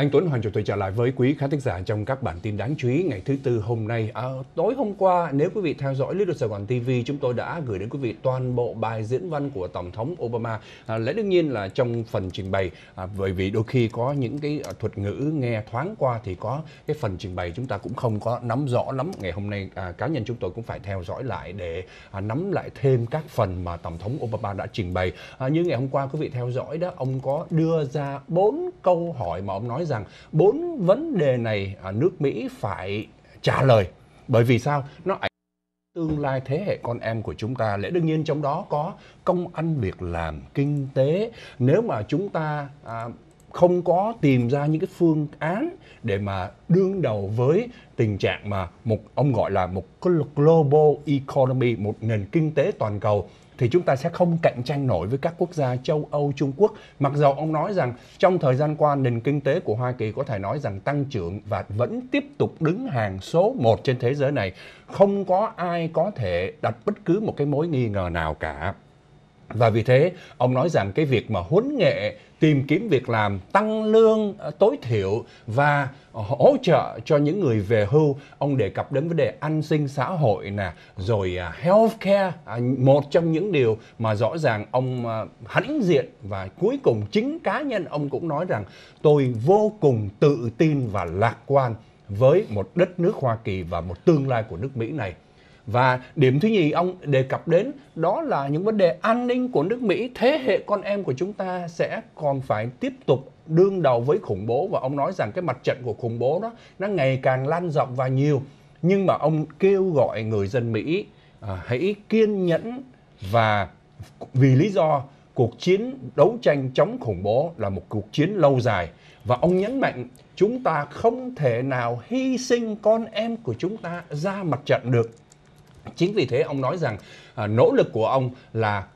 Anh Tuấn Hoàng Chủ tịch trở lại với quý khán thính giả trong các bản tin đáng chú ý ngày thứ tư hôm nay. À, tối hôm qua, nếu quý vị theo dõi Little Sài Gòn TV, chúng tôi đã gửi đến quý vị toàn bộ bài diễn văn của Tổng thống Obama. À, lẽ đương nhiên là trong phần trình bày, à, bởi vì đôi khi có những cái à, thuật ngữ nghe thoáng qua thì có cái phần trình bày chúng ta cũng không có nắm rõ lắm. Ngày hôm nay, à, cá nhân chúng tôi cũng phải theo dõi lại để à, nắm lại thêm các phần mà Tổng thống Obama đã trình bày. À, như ngày hôm qua, quý vị theo dõi đó, ông có đưa ra bốn câu hỏi mà ông nói rằng bốn vấn đề này ở nước Mỹ phải trả lời. Bởi vì sao? Nó ảnh tương lai thế hệ con em của chúng ta lẽ đương nhiên trong đó có công ăn việc làm kinh tế nếu mà chúng ta à, không có tìm ra những cái phương án để mà đương đầu với tình trạng mà một ông gọi là một global economy một nền kinh tế toàn cầu thì chúng ta sẽ không cạnh tranh nổi với các quốc gia châu Âu, Trung Quốc. Mặc dù ông nói rằng trong thời gian qua nền kinh tế của Hoa Kỳ có thể nói rằng tăng trưởng và vẫn tiếp tục đứng hàng số 1 trên thế giới này. Không có ai có thể đặt bất cứ một cái mối nghi ngờ nào cả. Và vì thế, ông nói rằng cái việc mà huấn nghệ tìm kiếm việc làm, tăng lương ờ, tối thiểu và hỗ trợ cho những người về hưu, ông đề cập đến vấn đề an sinh xã hội nè, rồi à, healthcare, à, một trong những điều mà rõ ràng ông ờ, hãnh diện và cuối cùng chính cá nhân ông cũng nói rằng tôi vô cùng tự tin và lạc quan với một đất nước Hoa Kỳ và một tương lai của nước Mỹ này. Và điểm thứ nhì ông đề cập đến đó là những vấn đề an ninh của nước Mỹ, thế hệ con em của chúng ta sẽ còn phải tiếp tục đương đầu với khủng bố và ông nói rằng cái mặt trận của khủng bố đó nó ngày càng lan rộng và nhiều. Nhưng mà ông kêu gọi người dân Mỹ à, hãy kiên nhẫn và vì lý do cuộc chiến đấu tranh chống khủng bố là một cuộc chiến lâu dài và ông nhấn mạnh chúng ta không thể nào hy sinh con em của chúng ta ra mặt trận được Chính vì thế ông nói rằng à, nỗ lực của ông là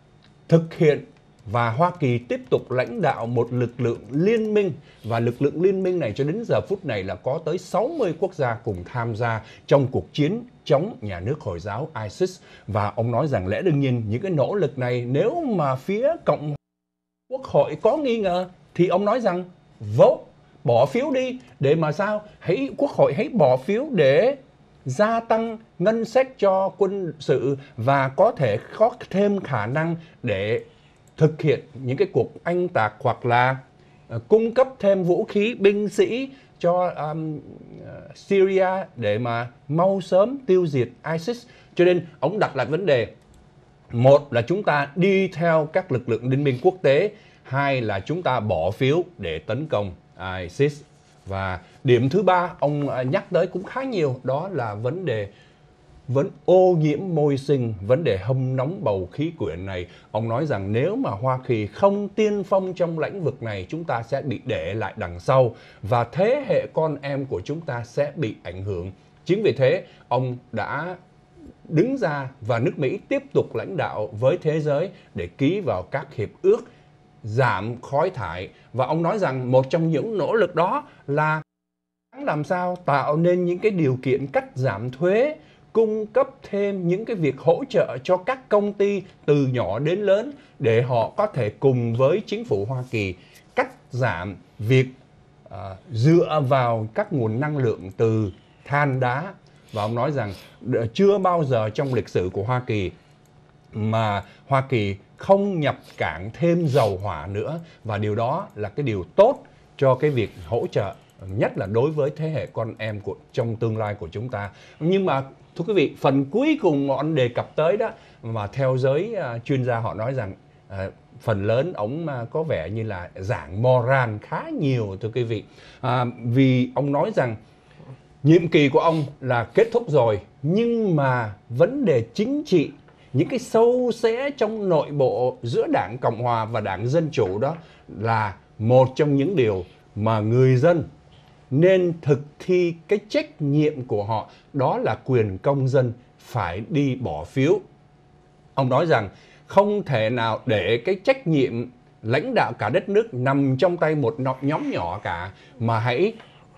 thực hiện và Hoa Kỳ tiếp tục lãnh đạo một lực lượng liên minh và lực lượng liên minh này cho đến giờ phút này là có tới 60 quốc gia cùng tham gia trong cuộc chiến chống nhà nước Hồi giáo ISIS và ông nói rằng lẽ đương nhiên những cái nỗ lực này nếu mà phía Cộng Quốc hội có nghi ngờ thì ông nói rằng vote vâng, bỏ phiếu đi để mà sao hãy quốc hội hãy bỏ phiếu để gia tăng ngân sách cho quân sự và có thể có thêm khả năng để thực hiện những cái cuộc anh tạc hoặc là ờ, cung cấp thêm vũ khí binh sĩ cho um, Syria để mà mau sớm tiêu diệt ISIS. Cho nên ông đặt lại vấn đề một là chúng ta đi theo các lực lượng liên minh quốc tế, hai là chúng ta bỏ phiếu để tấn công ISIS và điểm thứ ba ông à, nhắc tới cũng khá nhiều đó là vấn đề vấn ô nhiễm môi sinh, vấn đề hâm nóng bầu khí quyển này. Ông nói rằng nếu mà Hoa Kỳ không tiên phong trong lĩnh vực này, chúng ta sẽ bị để lại đằng sau và thế hệ con em của chúng ta sẽ bị ảnh hưởng. Chính vì thế, ông đã đứng ra và nước Mỹ tiếp tục lãnh đạo với thế giới để ký vào các hiệp ước giảm khói thải và ông nói rằng một trong những nỗ lực đó là làm sao tạo nên những cái điều kiện cắt giảm thuế cung cấp thêm những cái việc hỗ trợ cho các công ty từ nhỏ đến lớn để họ có thể cùng với chính phủ Hoa Kỳ cắt giảm việc uh, dựa vào các nguồn năng lượng từ than đá và ông nói rằng ờ, chưa bao giờ trong lịch sử của Hoa Kỳ mà Hoa Kỳ không nhập cảng thêm dầu hỏa nữa và điều đó là cái điều tốt cho cái việc hỗ trợ nhất là đối với thế hệ con em của trong tương lai của chúng ta nhưng mà thưa quý vị phần cuối cùng mà ông đề cập tới đó mà theo giới uh, chuyên gia họ nói rằng uh, phần lớn ông uh, có vẻ như là giảng moral khá nhiều thưa quý vị uh, vì ông nói rằng nhiệm kỳ của ông là kết thúc rồi nhưng mà vấn đề chính trị những cái sâu xé trong nội bộ giữa đảng cộng hòa và đảng dân chủ đó là một trong những điều mà người dân nên thực thi cái trách nhiệm của họ đó là quyền công dân phải đi bỏ phiếu ông nói rằng không thể nào để cái trách nhiệm lãnh đạo cả đất nước nằm trong tay một nhóm nhỏ cả mà hãy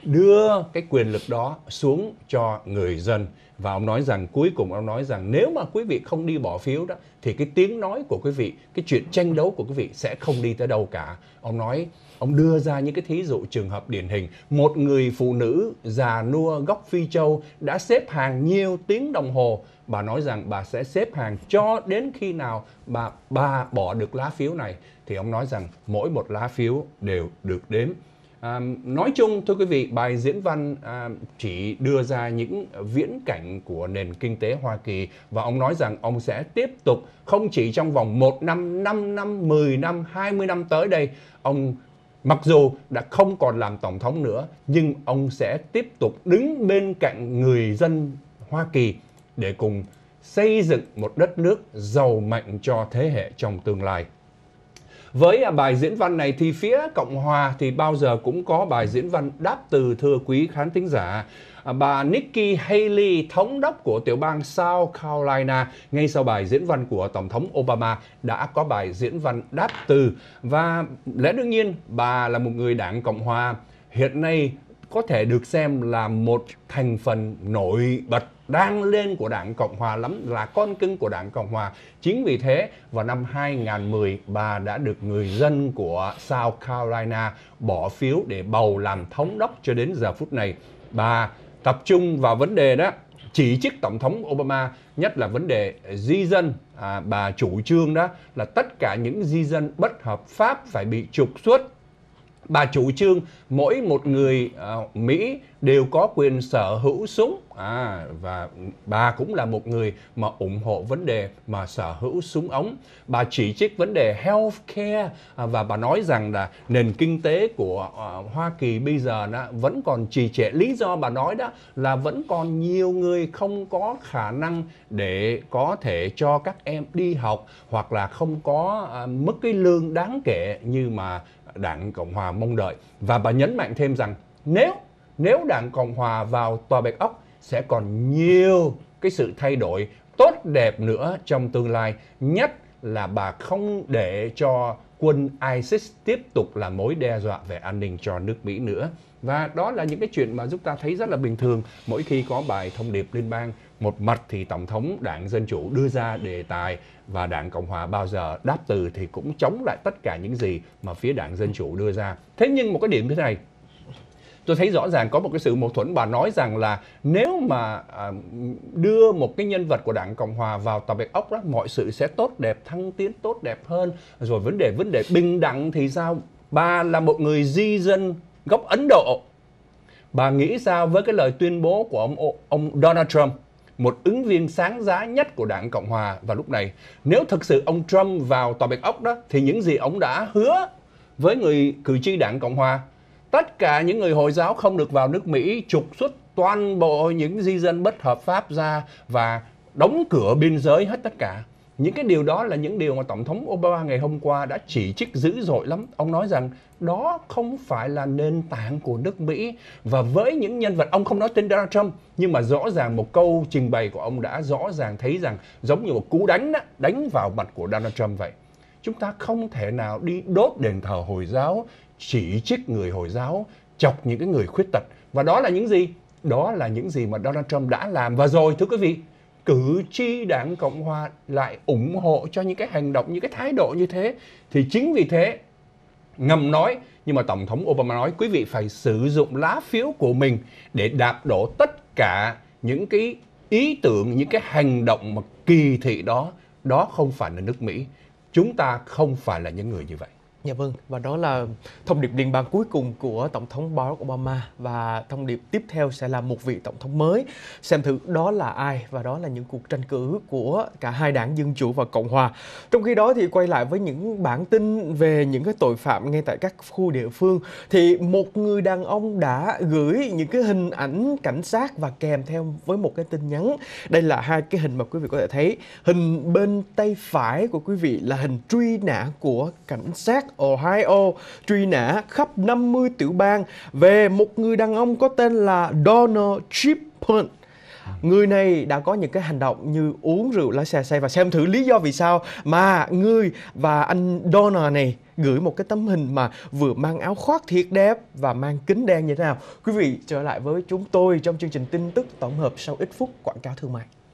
đưa cái quyền lực đó xuống cho người dân và ông nói rằng cuối cùng ông nói rằng nếu mà quý vị không đi bỏ phiếu đó thì cái tiếng nói của quý vị cái chuyện tranh đấu của quý vị sẽ không đi tới đâu cả ông nói ông đưa ra những cái thí dụ trường hợp điển hình một người phụ nữ già nua gốc phi châu đã xếp hàng nhiều tiếng đồng hồ bà nói rằng bà sẽ xếp hàng cho đến khi nào bà bà bỏ được lá phiếu này thì ông nói rằng mỗi một lá phiếu đều được đếm À, nói chung thưa quý vị, bài diễn văn à, chỉ đưa ra những viễn cảnh của nền kinh tế Hoa Kỳ và ông nói rằng ông sẽ tiếp tục không chỉ trong vòng 1 năm, 5 năm, 10 năm, 20 năm tới đây, ông mặc dù đã không còn làm tổng thống nữa nhưng ông sẽ tiếp tục đứng bên cạnh người dân Hoa Kỳ để cùng xây dựng một đất nước giàu mạnh cho thế hệ trong tương lai. Với bài diễn văn này thì phía Cộng Hòa thì bao giờ cũng có bài diễn văn đáp từ thưa quý khán thính giả. À, bà Nikki Haley, thống đốc của tiểu bang South Carolina, ngay sau bài diễn văn của Tổng thống Obama đã có bài diễn văn đáp từ. Và lẽ đương nhiên bà là một người đảng Cộng Hòa. Hiện nay có thể được xem là một thành phần nổi bật đang lên của Đảng Cộng Hòa lắm, là con cưng của Đảng Cộng Hòa. Chính vì thế, vào năm 2010, bà đã được người dân của South Carolina bỏ phiếu để bầu làm thống đốc cho đến giờ phút này. Bà tập trung vào vấn đề đó chỉ trích tổng thống Obama nhất là vấn đề di dân à, bà chủ trương đó là tất cả những di dân bất hợp pháp phải bị trục xuất bà chủ trương mỗi một người uh, Mỹ đều có quyền sở hữu súng à, và bà cũng là một người mà ủng hộ vấn đề mà sở hữu súng ống. Bà chỉ trích vấn đề health care à, và bà nói rằng là nền kinh tế của uh, Hoa Kỳ bây giờ đó vẫn còn trì trệ. Lý do bà nói đó là vẫn còn nhiều người không có khả năng để có thể cho các em đi học hoặc là không có uh, mức cái lương đáng kể như mà Đảng Cộng Hòa mong đợi. Và bà nhấn mạnh thêm rằng nếu nếu Đảng Cộng Hòa vào Tòa Bạch Ốc sẽ còn nhiều cái sự thay đổi tốt đẹp nữa trong tương lai. Nhất là bà không để cho quân ISIS tiếp tục là mối đe dọa về an ninh cho nước Mỹ nữa. Và đó là những cái chuyện mà giúp ta thấy rất là bình thường mỗi khi có bài thông điệp liên bang một mặt thì tổng thống đảng dân chủ đưa ra đề tài và đảng cộng hòa bao giờ đáp từ thì cũng chống lại tất cả những gì mà phía đảng dân chủ đưa ra thế nhưng một cái điểm như thế này tôi thấy rõ ràng có một cái sự mâu thuẫn bà nói rằng là nếu mà à, đưa một cái nhân vật của đảng cộng hòa vào tòa bạch ốc đó mọi sự sẽ tốt đẹp thăng tiến tốt đẹp hơn rồi vấn đề vấn đề bình đẳng thì sao bà là một người di dân gốc ấn độ bà nghĩ sao với cái lời tuyên bố của ông ông donald trump một ứng viên sáng giá nhất của đảng Cộng Hòa vào lúc này. Nếu thực sự ông Trump vào Tòa Bạch Ốc đó, thì những gì ông đã hứa với người cử tri đảng Cộng Hòa, tất cả những người Hồi giáo không được vào nước Mỹ trục xuất toàn bộ những di dân bất hợp pháp ra và đóng cửa biên giới hết tất cả những cái điều đó là những điều mà tổng thống obama ngày hôm qua đã chỉ trích dữ dội lắm ông nói rằng đó không phải là nền tảng của nước mỹ và với những nhân vật ông không nói tên donald trump nhưng mà rõ ràng một câu trình bày của ông đã rõ ràng thấy rằng giống như một cú đánh đó, đánh vào mặt của donald trump vậy chúng ta không thể nào đi đốt đền thờ hồi giáo chỉ trích người hồi giáo chọc những cái người khuyết tật và đó là những gì đó là những gì mà donald trump đã làm và rồi thưa quý vị cử tri đảng cộng hòa lại ủng hộ cho những cái hành động những cái thái độ như thế thì chính vì thế ngầm nói nhưng mà tổng thống obama nói quý vị phải sử dụng lá phiếu của mình để đạp đổ tất cả những cái ý tưởng những cái hành động mà kỳ thị đó đó không phải là nước mỹ chúng ta không phải là những người như vậy Dạ vâng, và đó là thông điệp liên bang cuối cùng của Tổng thống Barack Obama và thông điệp tiếp theo sẽ là một vị Tổng thống mới. Xem thử đó là ai và đó là những cuộc tranh cử của cả hai đảng Dân Chủ và Cộng Hòa. Trong khi đó thì quay lại với những bản tin về những cái tội phạm ngay tại các khu địa phương thì một người đàn ông đã gửi những cái hình ảnh cảnh sát và kèm theo với một cái tin nhắn. Đây là hai cái hình mà quý vị có thể thấy. Hình bên tay phải của quý vị là hình truy nã của cảnh sát Ohio truy nã khắp 50 tiểu bang về một người đàn ông có tên là Donald Chippen Người này đã có những cái hành động như uống rượu lái xe say và xem thử lý do vì sao mà người và anh Donald này gửi một cái tấm hình mà vừa mang áo khoác thiệt đẹp và mang kính đen như thế nào. Quý vị trở lại với chúng tôi trong chương trình tin tức tổng hợp sau ít phút quảng cáo thương mại.